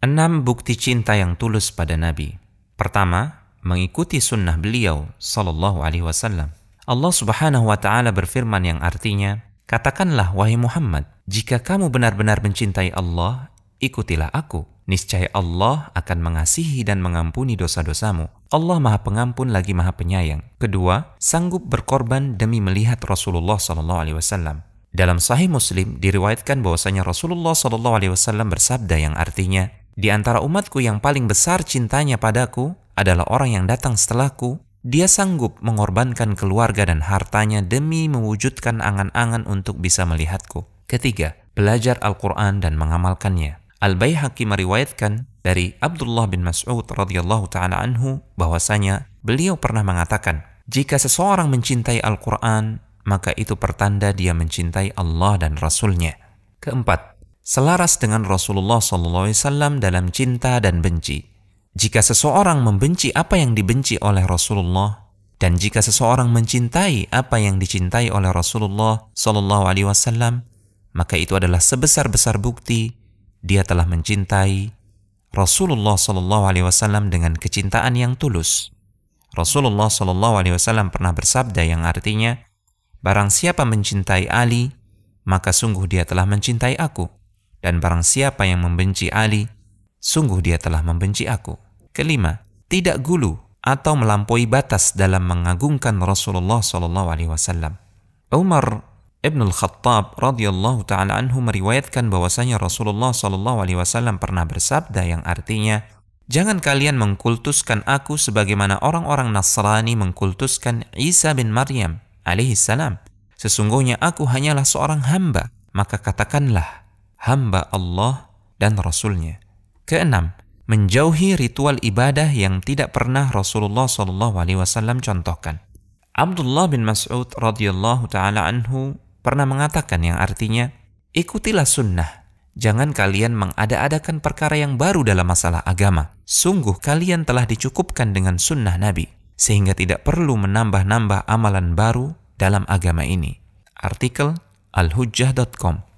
Enam bukti cinta yang tulus pada Nabi. Pertama, mengikuti sunnah beliau Sallallahu Alaihi Wasallam. Allah Subhanahu Wa Taala berfirman yang artinya, katakanlah wahai Muhammad, jika kamu benar-benar mencintai Allah, ikutilah aku. Niscaya Allah akan mengasihi dan mengampuni dosa-dosamu. Allah Maha Pengampun lagi Maha Penyayang. Kedua, sanggup berkorban demi melihat Rasulullah sallallahu alaihi wasallam. Dalam Sahih Muslim diriwayatkan bahwasanya Rasulullah saw alaihi wasallam bersabda yang artinya, di antara umatku yang paling besar cintanya padaku adalah orang yang datang setelahku. Dia sanggup mengorbankan keluarga dan hartanya demi mewujudkan angan-angan untuk bisa melihatku. Ketiga, belajar Al-Quran dan mengamalkannya. Al-Baihaqi meriwayatkan dari Abdullah bin Mas'ud radhiyallahu taala anhu bahwasanya beliau pernah mengatakan, "Jika seseorang mencintai Al-Qur'an, maka itu pertanda dia mencintai Allah dan Rasulnya." Keempat, selaras dengan Rasulullah SAW dalam cinta dan benci. Jika seseorang membenci apa yang dibenci oleh Rasulullah, dan jika seseorang mencintai apa yang dicintai oleh Rasulullah SAW, maka itu adalah sebesar-besar bukti dia telah mencintai Rasulullah SAW dengan kecintaan yang tulus. Rasulullah SAW pernah bersabda yang artinya, barang siapa mencintai Ali, maka sungguh dia telah mencintai aku. Dan barang siapa yang membenci Ali, sungguh dia telah membenci aku. Kelima, tidak gulu atau melampaui batas dalam mengagungkan Rasulullah Shallallahu Alaihi Wasallam. Umar Ibn Khattab radhiyallahu taala anhu meriwayatkan bahwasanya Rasulullah Shallallahu Alaihi Wasallam pernah bersabda yang artinya, jangan kalian mengkultuskan aku sebagaimana orang-orang Nasrani mengkultuskan Isa bin Maryam alaihi salam. Sesungguhnya aku hanyalah seorang hamba, maka katakanlah hamba Allah dan Rasulnya. Keenam, menjauhi ritual ibadah yang tidak pernah Rasulullah Shallallahu Alaihi Wasallam contohkan. Abdullah bin Mas'ud radhiyallahu taala anhu pernah mengatakan yang artinya ikutilah sunnah. Jangan kalian mengada-adakan perkara yang baru dalam masalah agama. Sungguh kalian telah dicukupkan dengan sunnah Nabi, sehingga tidak perlu menambah-nambah amalan baru dalam agama ini. Artikel alhujjah.com